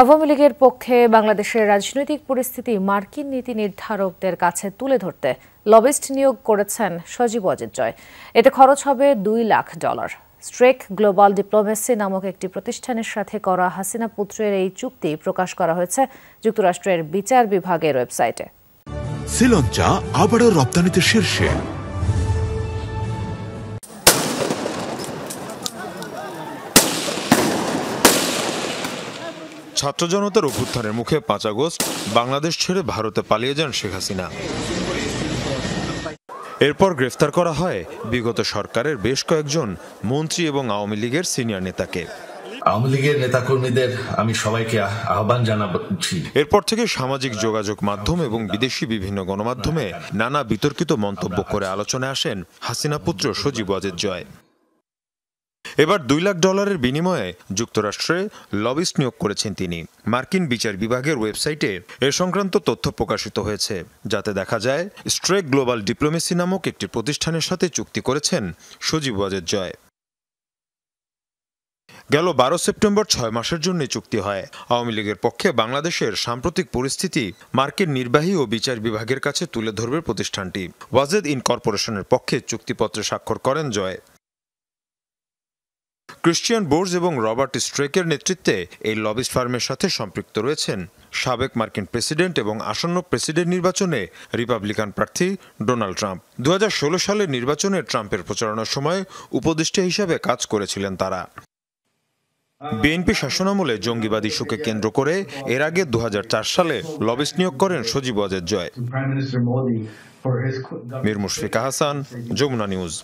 আওয়ামী লীগের পক্ষে বাংলাদেশের রাজনৈতিক পরিস্থিতি মার্কিন নীতি নির্ধারকদের কাছে তুলে ধরতে লবিস্ট নিয়োগ করেছেন সজীব অজিত জয় এতে খরচ হবে দুই lakh dollar Stryk Global Diplomacy নামক একটি প্রতিষ্ঠানের সাথে করা হাসিনা পুত্রের এই চুক্তি প্রকাশ করা হয়েছে যুক্তরাষ্ট্রের বিচার বিভাগের ওয়েবসাইটে শ্রীলঞ্চা আবারও রপ্তানিতে শীর্ষে ছাত্র জনতার অভ্যুত্থানের মুখে পাঁচ আগস্ট বাংলাদেশ ছেড়ে ভারতে পালিয়ে যান শেখ হাসিনা এরপর গ্রেফতার করা হয় বিগত সরকারের বেশ কয়েকজন মন্ত্রী এবং আওয়ামী লীগের সিনিয়র নেতাকে আওয়ামী লীগের নেতাকর্মীদের আমি সবাইকে আহ্বান জানাচ্ছি এরপর থেকে সামাজিক যোগাযোগ মাধ্যম এবং বিদেশি বিভিন্ন গণমাধ্যমে নানা বিতর্কিত মন্তব্য করে আলোচনায় আসেন হাসিনা পুত্র সজীব ওয়াজেদ জয় এবার দুই লাখ ডলারের বিনিময়ে যুক্তরাষ্ট্রে লবিস্ট নিয়োগ করেছেন তিনি মার্কিন বিচার বিভাগের ওয়েবসাইটে এ সংক্রান্ত তথ্য প্রকাশিত হয়েছে যাতে দেখা যায় স্ট্রেক গ্লোবাল ডিপ্লোমেসি নামক একটি প্রতিষ্ঠানের সাথে চুক্তি করেছেন সজীব ওয়াজেদ জয় গেল বারো সেপ্টেম্বর ছয় মাসের জন্য চুক্তি হয় আওয়ামী লীগের পক্ষে বাংলাদেশের সাম্প্রতিক পরিস্থিতি মার্কিন নির্বাহী ও বিচার বিভাগের কাছে তুলে ধরবে প্রতিষ্ঠানটি ওয়াজেদ ইন কর্পোরেশনের পক্ষে চুক্তিপত্রে স্বাক্ষর করেন জয় ক্রিশ্চিয়ান বোর্স এবং রবার্ট স্ট্রেকের নেতৃত্বে এই লবিস্ট ফার্মের সাথে সম্পৃক্ত রয়েছেন সাবেক মার্কিন প্রেসিডেন্ট এবং আসন্ন প্রেসিডেন্ট নির্বাচনে রিপাবলিকান প্রার্থী ডোনাল্ড ট্রাম্প দু সালের নির্বাচনে ট্রাম্পের প্রচারণার সময় উপদেষ্টা হিসাবে কাজ করেছিলেন তারা বিএনপি শাসনামলে জঙ্গিবাদী ইস্যুকে কেন্দ্র করে এর আগে দু সালে লবিস নিয়োগ করেন সজীব অজের জয় মির মুশফিকা হাসান যমুনা নিউজ